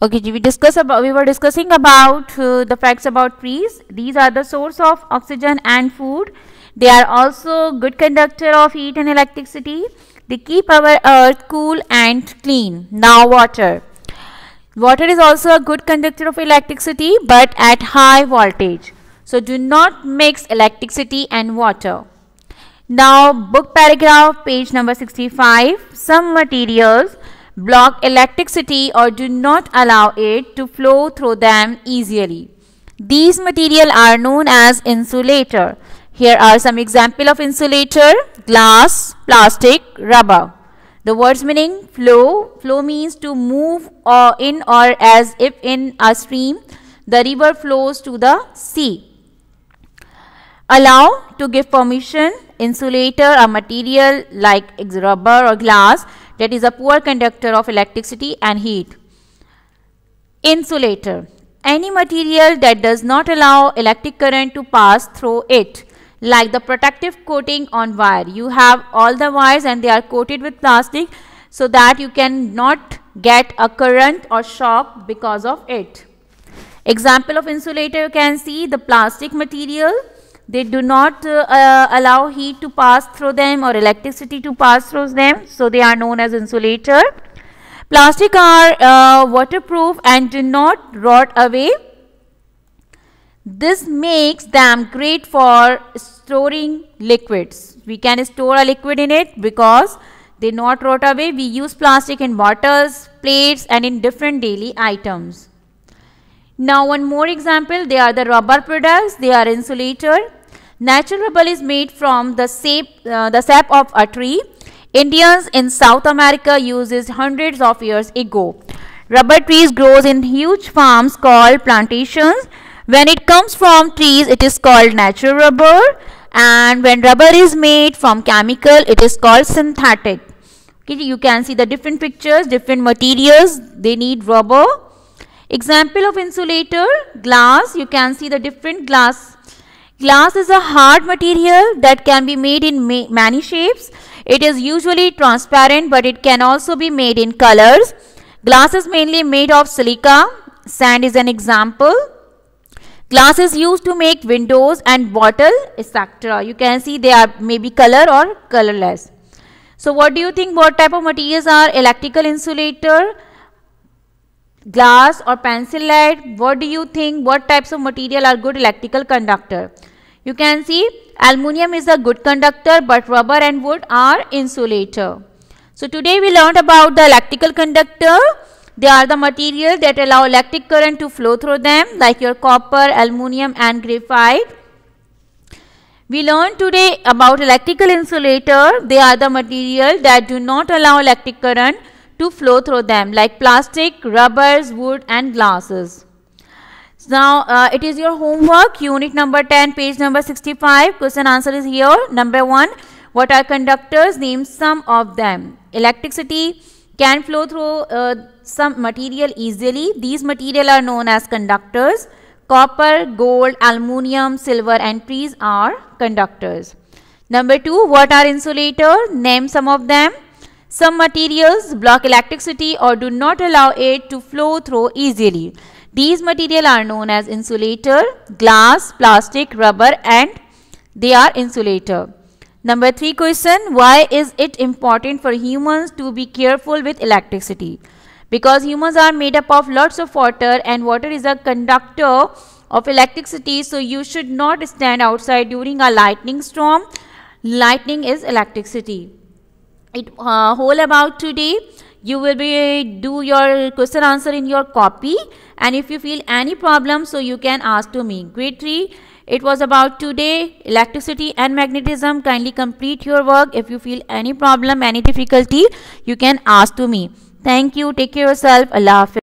Okay, we discuss about we were discussing about uh, the facts about trees. These are the source of oxygen and food. They are also good conductor of heat and electricity. They keep our earth cool and clean. Now water. Water is also a good conductor of electricity but at high voltage. So do not mix electricity and water. Now book paragraph page number 65. Some materials block electricity or do not allow it to flow through them easily. These material are known as insulator. Here are some example of insulator, glass, plastic, rubber. The word's meaning flow. Flow means to move or in or as if in a stream. The river flows to the sea. Allow to give permission. Insulator, a material like rubber or glass that is a poor conductor of electricity and heat. Insulator any material that does not allow electric current to pass through it like the protective coating on wire you have all the wires and they are coated with plastic so that you cannot get a current or shock because of it example of insulator you can see the plastic material they do not uh, uh, allow heat to pass through them or electricity to pass through them. So they are known as insulator. Plastic are uh, waterproof and do not rot away. This makes them great for storing liquids. We can store a liquid in it because they not rot away. We use plastic in bottles, plates and in different daily items. Now one more example, they are the rubber products, they are insulator. Natural rubber is made from the sap, uh, the sap of a tree. Indians in South America uses hundreds of years ago. Rubber trees grows in huge farms called plantations. When it comes from trees, it is called natural rubber. And when rubber is made from chemical, it is called synthetic. Okay, you can see the different pictures, different materials. They need rubber. Example of insulator, glass. You can see the different glass Glass is a hard material that can be made in ma many shapes. It is usually transparent but it can also be made in colors. Glass is mainly made of silica. Sand is an example. Glass is used to make windows and bottle etc. You can see they are maybe color or colorless. So what do you think what type of materials are electrical insulator, glass or pencil lead what do you think what types of material are good electrical conductor you can see aluminium is a good conductor but rubber and wood are insulator so today we learned about the electrical conductor they are the material that allow electric current to flow through them like your copper aluminium and graphite we learned today about electrical insulator they are the material that do not allow electric current to flow through them like plastic, rubbers, wood and glasses. Now uh, it is your homework unit number 10 page number 65 question answer is here number 1 what are conductors name some of them electricity can flow through uh, some material easily these material are known as conductors copper gold aluminium silver and trees are conductors number 2 what are insulator name some of them some materials block electricity or do not allow it to flow through easily. These materials are known as insulator, glass, plastic, rubber and they are insulator. Number 3 question, why is it important for humans to be careful with electricity? Because humans are made up of lots of water and water is a conductor of electricity so you should not stand outside during a lightning storm. Lightning is electricity it uh, whole about today you will be do your question answer in your copy and if you feel any problem so you can ask to me grade 3 it was about today electricity and magnetism kindly complete your work if you feel any problem any difficulty you can ask to me thank you take care yourself allah